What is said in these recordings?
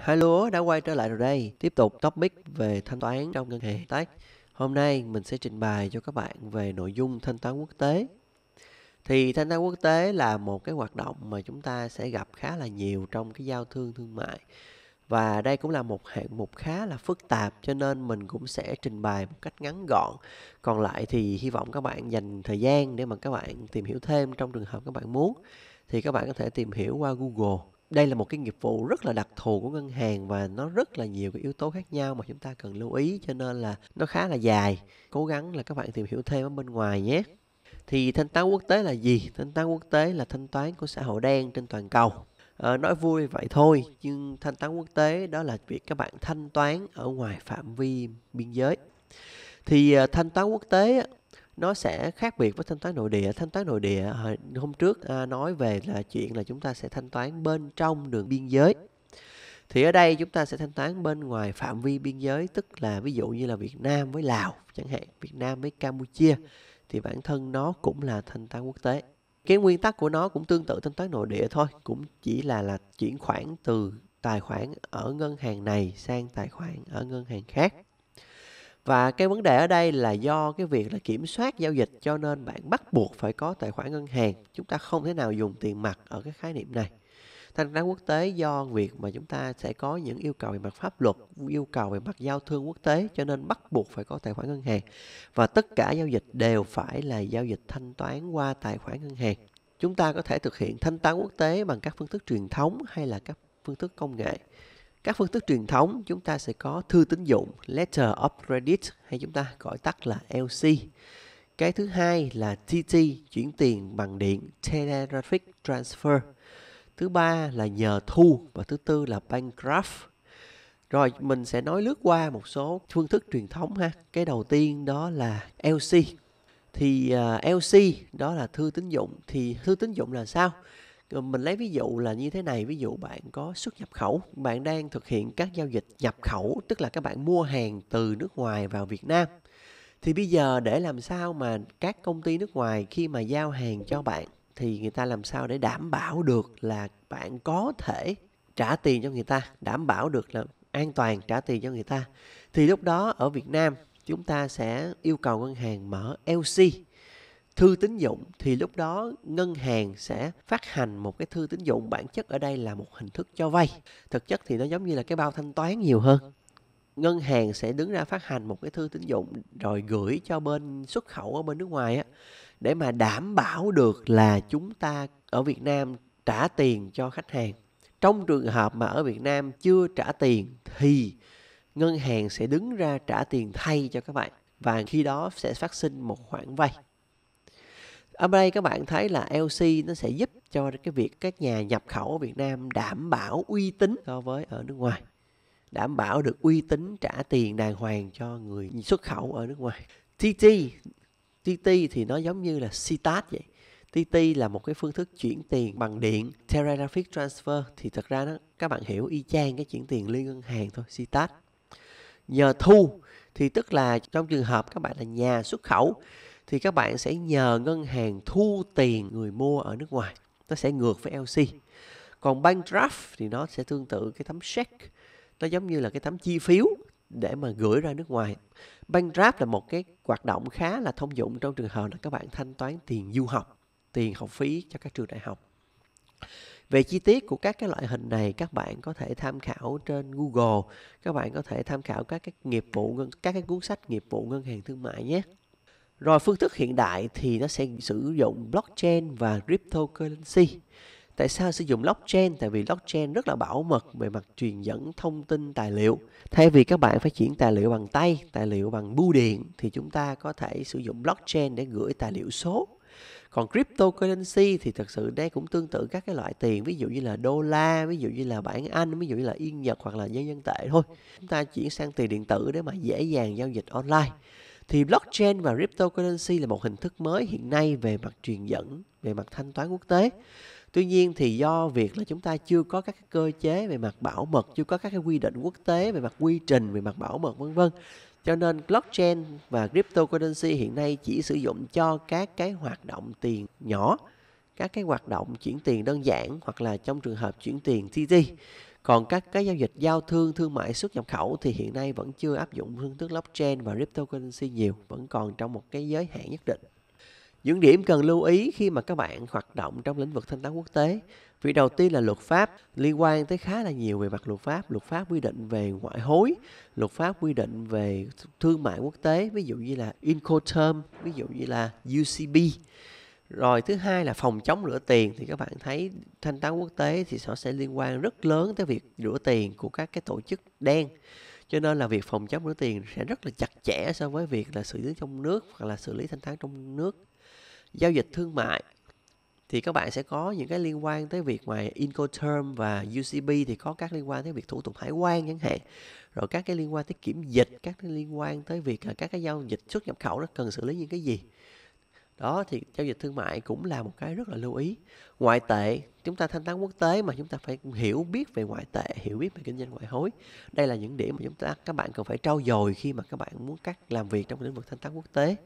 Hello, đã quay trở lại rồi đây. Tiếp tục topic về thanh toán trong ngân hàng hợp tác. Hôm nay mình sẽ trình bày cho các bạn về nội dung thanh toán quốc tế. Thì thanh toán quốc tế là một cái hoạt động mà chúng ta sẽ gặp khá là nhiều trong cái giao thương thương mại và đây cũng là một hạng mục khá là phức tạp cho nên mình cũng sẽ trình bày một cách ngắn gọn còn lại thì hy vọng các bạn dành thời gian để mà các bạn tìm hiểu thêm trong trường hợp các bạn muốn thì các bạn có thể tìm hiểu qua Google đây là một cái nghiệp vụ rất là đặc thù của ngân hàng và nó rất là nhiều cái yếu tố khác nhau mà chúng ta cần lưu ý cho nên là nó khá là dài cố gắng là các bạn tìm hiểu thêm ở bên ngoài nhé thì thanh toán quốc tế là gì thanh toán quốc tế là thanh toán của xã hội đen trên toàn cầu Ờ, nói vui vậy thôi, nhưng thanh toán quốc tế đó là việc các bạn thanh toán ở ngoài phạm vi biên giới. Thì ờ, thanh toán quốc tế nó sẽ khác biệt với thanh toán nội địa thanh toán nội địa hôm trước à, nói về là chuyện là chúng ta sẽ thanh toán bên trong đường biên giới thì ở đây chúng ta sẽ thanh toán bên ngoài phạm vi biên giới tức là ví dụ như là Việt Nam với Lào chẳng hạn Việt Nam với Campuchia thì bản thân nó cũng là thanh toán quốc tế cái nguyên tắc của nó cũng tương tự thanh toán nội địa thôi cũng chỉ là là chuyển khoản từ tài khoản ở ngân hàng này sang tài khoản ở ngân hàng khác và cái vấn đề ở đây là do cái việc là kiểm soát giao dịch cho nên bạn bắt buộc phải có tài khoản ngân hàng chúng ta không thể nào dùng tiền mặt ở cái khái niệm này thanh toán quốc tế do việc mà chúng ta sẽ có những yêu cầu về mặt pháp luật yêu cầu về mặt giao thương quốc tế cho nên bắt buộc phải có tài khoản ngân hàng và tất cả giao dịch đều phải là giao dịch thanh toán qua tài khoản ngân hàng chúng ta có thể thực hiện thanh toán quốc tế bằng các phương thức truyền thống hay là các phương thức công nghệ các phương thức truyền thống chúng ta sẽ có thư tín dụng letter of credit hay chúng ta gọi tắt là LC cái thứ hai là TT chuyển tiền bằng điện telegraphic transfer thứ ba là nhờ thu và thứ tư là bankrupt rồi mình sẽ nói lướt qua một số phương thức truyền thống ha cái đầu tiên đó là lc thì uh, à, lc đó là thư tín dụng thì thư tín dụng là sao mình lấy ví dụ là như thế này ví dụ bạn có xuất nhập khẩu bạn đang thực hiện các giao dịch nhập khẩu tức là các bạn mua hàng từ nước ngoài vào việt nam thì bây giờ để làm sao mà các công ty nước ngoài khi mà giao hàng cho bạn thì người ta làm sao để đảm bảo được là bạn có thể trả tiền cho người ta đảm bảo được là an toàn trả tiền cho người ta thì lúc đó ở Việt Nam chúng ta sẽ yêu cầu ngân hàng mở LC thư tín dụng thì lúc đó ngân hàng sẽ phát hành một cái thư tín dụng bản chất ở đây là một hình thức cho vay thực chất thì nó giống như là cái bao thanh toán nhiều hơn ngân hàng sẽ đứng ra phát hành một cái thư tín dụng rồi gửi cho bên xuất khẩu ở bên nước ngoài á để mà đảm bảo được là chúng ta ở Việt Nam trả tiền cho khách hàng. Trong trường hợp mà ở Việt Nam chưa trả tiền thì ngân hàng sẽ đứng ra trả tiền thay cho các bạn và khi đó sẽ phát sinh một khoản vay. Ở đây các bạn thấy là LC nó sẽ giúp cho cái việc các nhà nhập khẩu ở Việt Nam đảm bảo uy tín so với ở nước ngoài. Đảm bảo được uy tín trả tiền đàng hoàng cho người xuất khẩu ở nước ngoài. TT TT thì nó giống như là CTAT vậy. TT là một cái phương thức chuyển tiền bằng điện. Telegraphic Transfer thì thật ra nó các bạn hiểu y chang cái chuyển tiền liên ngân hàng thôi, CTAT. Nhờ thu thì tức là trong trường hợp các bạn là nhà xuất khẩu thì các bạn sẽ nhờ ngân hàng thu tiền người mua ở nước ngoài. Nó sẽ ngược với LC. Còn bank draft thì nó sẽ tương tự cái tấm check. Nó giống như là cái tấm chi phiếu để mà gửi ra nước ngoài. Bank draft là một cái hoạt động khá là thông dụng trong trường hợp là các bạn thanh toán tiền du học, tiền học phí cho các trường đại học. Về chi tiết của các cái loại hình này các bạn có thể tham khảo trên Google, các bạn có thể tham khảo các cái nghiệp vụ ngân các cái cuốn sách nghiệp vụ ngân hàng thương mại nhé. Rồi phương thức hiện đại thì nó sẽ sử dụng blockchain và cryptocurrency. Tại sao sử dụng blockchain? Tại vì blockchain rất là bảo mật về mặt truyền dẫn thông tin tài liệu. Thay vì các bạn phải chuyển tài liệu bằng tay, tài liệu bằng bưu điện thì chúng ta có thể sử dụng blockchain để gửi tài liệu số. Còn cryptocurrency thì thật sự đây cũng tương tự các cái loại tiền ví dụ như là đô la, ví dụ như là bảng Anh, ví dụ như là yên Nhật hoặc là nhân dân tệ thôi. Chúng ta chuyển sang tiền điện tử để mà dễ dàng giao dịch online. Thì blockchain và cryptocurrency là một hình thức mới hiện nay về mặt truyền dẫn, về mặt thanh toán quốc tế tuy nhiên thì do việc là chúng ta chưa có các cái cơ chế về mặt bảo mật chưa có các cái quy định quốc tế về mặt quy trình về mặt bảo mật vân vân cho nên blockchain và cryptocurrency hiện nay chỉ sử dụng cho các cái hoạt động tiền nhỏ các cái hoạt động chuyển tiền đơn giản hoặc là trong trường hợp chuyển tiền TT còn các cái giao dịch giao thương thương mại xuất nhập khẩu thì hiện nay vẫn chưa áp dụng phương thức blockchain và cryptocurrency nhiều vẫn còn trong một cái giới hạn nhất định những điểm cần lưu ý khi mà các bạn hoạt động trong lĩnh vực thanh toán quốc tế. Việc đầu tiên là luật pháp liên quan tới khá là nhiều về mặt luật pháp. Luật pháp quy định về ngoại hối, luật pháp quy định về thương mại quốc tế, ví dụ như là Incoterm, ví dụ như là UCB. Rồi thứ hai là phòng chống rửa tiền thì các bạn thấy thanh toán quốc tế thì nó sẽ liên quan rất lớn tới việc rửa tiền của các cái tổ chức đen cho nên là việc phòng chống rửa tiền sẽ rất là chặt chẽ so với việc là xử lý trong nước hoặc là xử lý thanh toán trong nước giao dịch thương mại thì các bạn sẽ có những cái liên quan tới việc ngoài Incoterm và UCB thì có các liên quan tới việc thủ tục hải quan chẳng hạn rồi các cái liên quan tới kiểm dịch các cái liên quan tới việc là các cái giao dịch xuất nhập khẩu nó cần xử lý những cái gì đó thì giao dịch thương mại cũng là một cái rất là lưu ý ngoại tệ chúng ta thanh toán quốc tế mà chúng ta phải hiểu biết về ngoại tệ hiểu biết về kinh doanh ngoại hối đây là những điểm mà chúng ta các bạn cần phải trau dồi khi mà các bạn muốn cắt làm việc trong lĩnh vực thanh toán quốc tế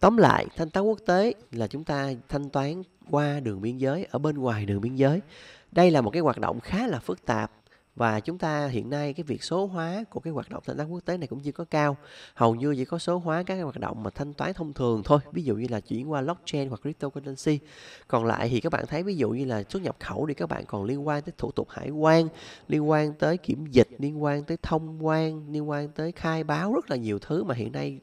tóm lại thanh toán quốc tế là chúng ta thanh toán qua đường biên giới ở bên ngoài đường biên giới đây là một cái hoạt động khá là phức tạp và chúng ta hiện nay cái việc số hóa của cái hoạt động thanh toán quốc tế này cũng chưa có cao hầu như chỉ có số hóa các hoạt động mà thanh toán thông thường thôi ví dụ như là chuyển qua blockchain hoặc cryptocurrency còn lại thì các bạn thấy ví dụ như là xuất nhập khẩu thì các bạn còn liên quan tới thủ tục hải quan liên quan tới kiểm dịch liên quan tới thông quan liên quan tới khai báo rất là nhiều thứ mà hiện nay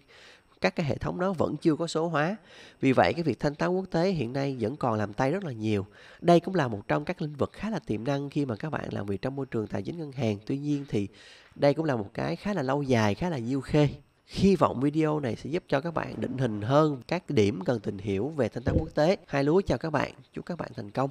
các cái hệ thống đó vẫn chưa có số hóa vì vậy cái việc thanh toán quốc tế hiện nay vẫn còn làm tay rất là nhiều đây cũng là một trong các lĩnh vực khá là tiềm năng khi mà các bạn làm việc trong môi trường tài chính ngân hàng tuy nhiên thì đây cũng là một cái khá là lâu dài khá là nhiêu khê Hy vọng video này sẽ giúp cho các bạn định hình hơn các điểm cần tìm hiểu về thanh toán quốc tế. Hai lúa chào các bạn, chúc các bạn thành công.